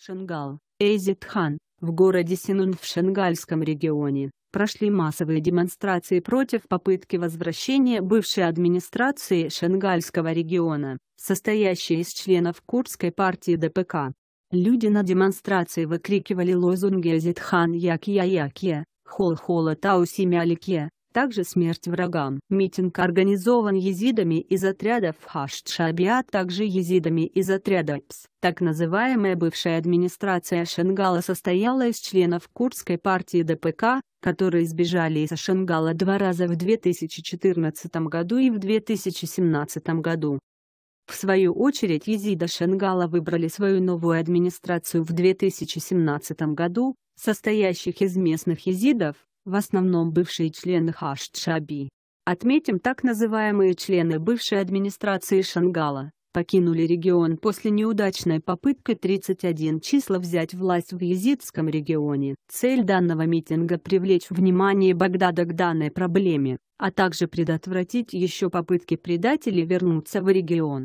Шенгал, Эйзитхан, в городе Синун в Шенгальском регионе, прошли массовые демонстрации против попытки возвращения бывшей администрации Шенгальского региона, состоящей из членов Курдской партии ДПК. Люди на демонстрации выкрикивали лозунги «Эйзитхан як я як я», «Хол хола тау семя также смерть врагам. Митинг организован езидами из отряда Фхашдшаби, Шабиа, также езидами из отряда ПС. Так называемая бывшая администрация Шенгала состояла из членов Курдской партии ДПК, которые сбежали из Шенгала два раза в 2014 году и в 2017 году. В свою очередь езида Шенгала выбрали свою новую администрацию в 2017 году, состоящих из местных езидов, в основном бывшие члены Хашдшаби. Отметим так называемые члены бывшей администрации Шангала, покинули регион после неудачной попытки 31 числа взять власть в езидском регионе. Цель данного митинга – привлечь внимание Багдада к данной проблеме, а также предотвратить еще попытки предателей вернуться в регион.